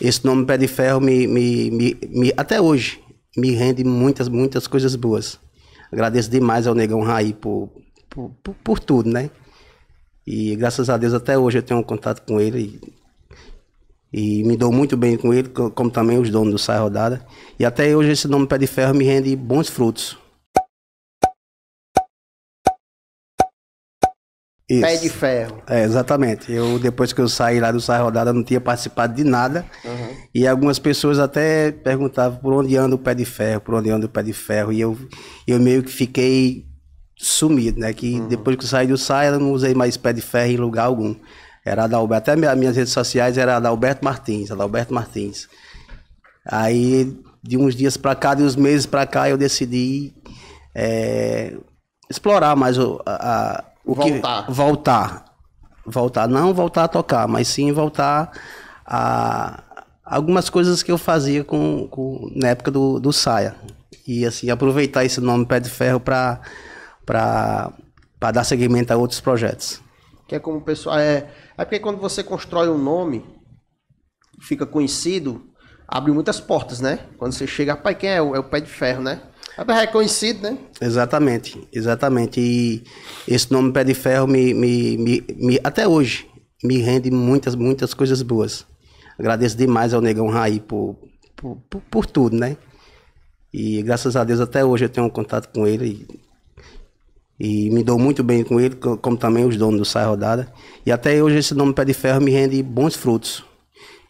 Esse nome Pé de Ferro me, me, me, me até hoje me rende muitas, muitas coisas boas. Agradeço demais ao Negão Raí por, por, por, por tudo, né? E graças a Deus até hoje eu tenho um contato com ele e, e, me dou muito bem com ele, como também os donos do Sai Rodada. E até hoje esse nome Pé de Ferro me rende bons frutos. Isso. Pé de ferro. É, exatamente. Eu, depois que eu saí lá do Sai Rodada, não tinha participado de nada. Uhum. E algumas pessoas até perguntavam por onde anda o pé de ferro, por onde anda o pé de ferro. E eu, eu meio que fiquei sumido, né? Que uhum. depois que eu saí do Sai, eu não usei mais pé de ferro em lugar algum. Era Adalberto. Até minhas redes sociais era Adalberto Martins, Adalberto Martins. Aí, de uns dias para cá, de uns meses para cá, eu decidi é, explorar mais o, a, a o voltar. Que, voltar. Voltar. Não voltar a tocar, mas sim voltar a algumas coisas que eu fazia com, com na época do, do Saia. E assim, aproveitar esse nome Pé de Ferro para dar seguimento a outros projetos. Que é como o pessoal. É, é porque quando você constrói um nome, fica conhecido, abre muitas portas, né? Quando você chega, pai, quem é é o Pé de Ferro, né? É reconhecido, né? Exatamente, exatamente. E esse nome Pé de Ferro me, me, me, me até hoje me rende muitas, muitas coisas boas. Agradeço demais ao Negão Raí por, por, por, por tudo, né? E graças a Deus até hoje eu tenho um contato com ele e, e me dou muito bem com ele, como também os donos do Sai Rodada. E até hoje esse nome Pé de Ferro me rende bons frutos.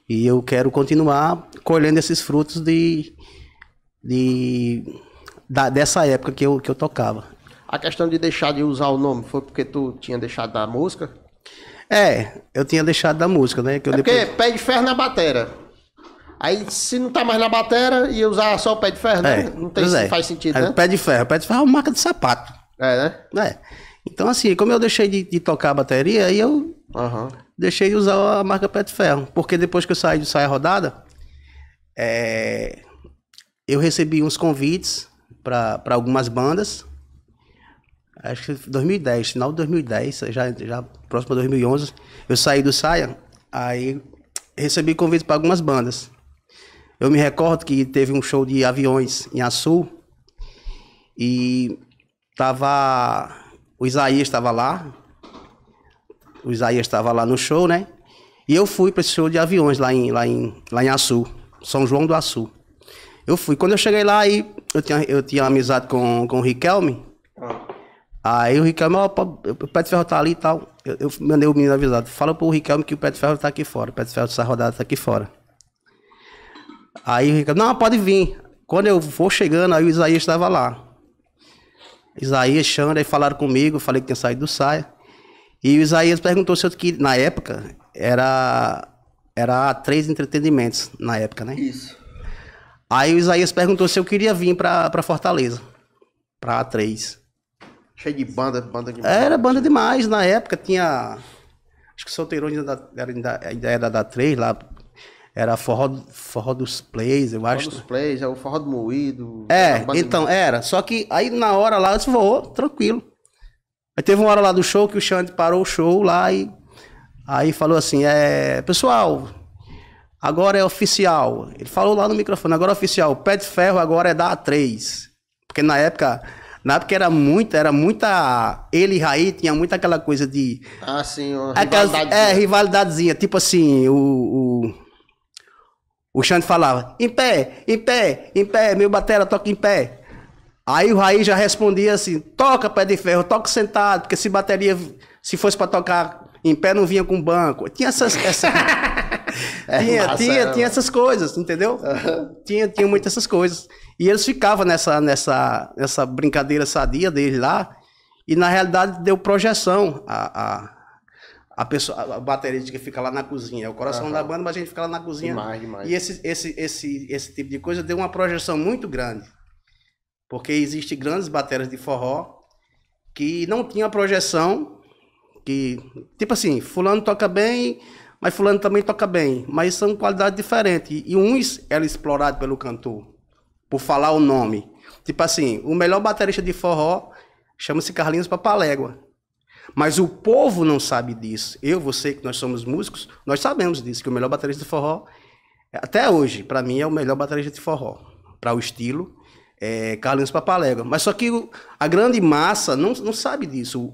E eu quero continuar colhendo esses frutos de, de da, dessa época que eu, que eu tocava. A questão de deixar de usar o nome foi porque tu tinha deixado da música? É, eu tinha deixado da música, né? Que eu é depois... pé de ferro na batera. Aí se não tá mais na batera e usar só o pé de ferro, né? é, né? não tem, é. faz sentido, é, né? Pé de ferro, pé de ferro é uma marca de sapato. É, né? É. Então assim, como eu deixei de, de tocar a bateria, aí eu uhum. deixei de usar a marca pé de ferro. Porque depois que eu saí do Saia Rodada, é, eu recebi uns convites para algumas bandas. Acho que 2010, final de 2010, já, já próximo a 2011, eu saí do Saia, aí recebi convite para algumas bandas. Eu me recordo que teve um show de aviões em Açu e tava o Isaías estava lá. O Isaías estava lá no show, né? E eu fui para esse show de aviões lá em lá em lá em Açu, São João do Açu. Eu fui. Quando eu cheguei lá, aí eu tinha, eu tinha amizade com, com o Riquelme. Ah. Aí o Riquelme, ó, o Pé de Ferro tá ali e tal. Eu, eu, mandei o menino avisado. Fala pro Riquelme que o Pé de Ferro tá aqui fora. O Pé de Ferro dessa rodada tá aqui fora. Aí o Riquelme, não, pode vir. Quando eu for chegando, aí o Isaías estava lá. Isaías, Xandra, falaram comigo, falei que tinha saído do Saia. E o Isaías perguntou se eu que na época era era três entretenimentos na época, né? Isso. Aí o Isaías perguntou se eu queria vir pra, pra Fortaleza. Pra A3. Cheio de banda, banda demais. Era banda demais. Na época tinha. Acho que o Solteirão ainda era, ainda era da 3 lá. Era forró, forró dos plays, eu acho. Forró dos plays, é o forró do moído. É, então, demais. era. Só que aí na hora lá eu disse, vou, tranquilo. Aí teve uma hora lá do show que o Xande parou o show lá e aí falou assim, é, pessoal, Agora é oficial. Ele falou lá no microfone, agora é oficial. pé de ferro agora é da A3. Porque na época, na época era muita, era muita. Ele e Raí tinha muita aquela coisa de. Ah, sim, É, rivalidadezinha. Tipo assim, o. O, o Xande falava, em pé, em pé, em pé, meu batera toca em pé. Aí o Raí já respondia assim: toca pé de ferro, toca sentado, porque se bateria, se fosse para tocar em pé, não vinha com banco. Tinha essas, essa, É tinha, massa, tinha, né, tinha essas coisas, entendeu? Tinha, tinha muitas essas coisas. E eles ficavam nessa, nessa, nessa brincadeira sadia deles lá, e na realidade deu projeção a, a, a, pessoa, a bateria que fica lá na cozinha. É o coração uhum. da banda, mas a gente fica lá na cozinha. Demais, demais. E esse, esse, esse, esse tipo de coisa deu uma projeção muito grande. Porque existem grandes baterias de forró que não tinha projeção, que, tipo assim, fulano toca bem, mas fulano também toca bem. Mas são qualidades diferentes. E uns era é explorado pelo cantor, por falar o nome. Tipo assim, o melhor baterista de forró chama-se Carlinhos Papalégua. Mas o povo não sabe disso. Eu, você, que nós somos músicos, nós sabemos disso, que o melhor baterista de forró, até hoje, para mim, é o melhor baterista de forró. Para o estilo, é Carlinhos Papalégua. Mas só que a grande massa não, não sabe disso. O,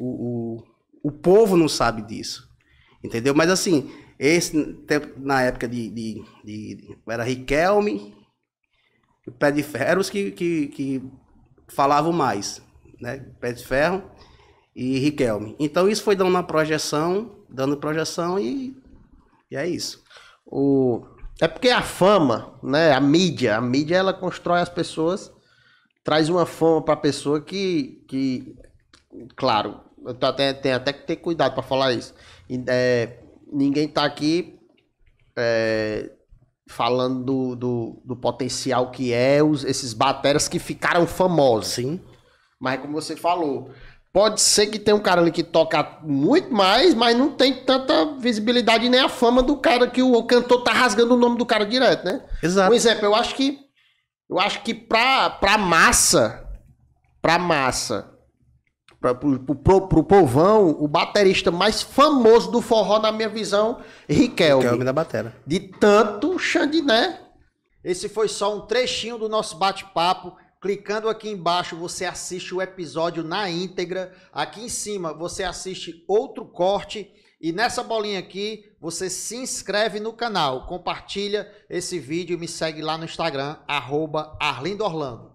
o, o povo não sabe disso. Entendeu? Mas assim, esse tempo, na época de, de, de era Riquelme, o Pé de Ferro, eram os que, que, que falavam mais, né? Pé de Ferro e Riquelme. Então isso foi dando uma projeção, dando projeção e, e é isso. O... É porque a fama, né? A mídia, a mídia ela constrói as pessoas, traz uma fama para a pessoa que, que, claro, até tem até que ter cuidado para falar isso. É, ninguém tá aqui é, falando do, do, do, potencial que é os, esses bateras que ficaram famosos. Sim. Mas como você falou, pode ser que tenha um cara ali que toca muito mais, mas não tem tanta visibilidade nem a fama do cara que o, o cantor tá rasgando o nome do cara direto, né? Exato. Por exemplo, eu acho que eu acho que pra, pra massa, pra massa, para o pro, pro povão, o baterista mais famoso do forró, na minha visão, Riquelme. Riquelme da batera. De tanto Xandiné. Esse foi só um trechinho do nosso bate-papo. Clicando aqui embaixo, você assiste o episódio na íntegra. Aqui em cima, você assiste outro corte. E nessa bolinha aqui, você se inscreve no canal, compartilha esse vídeo e me segue lá no Instagram, arroba Arlindo Orlando.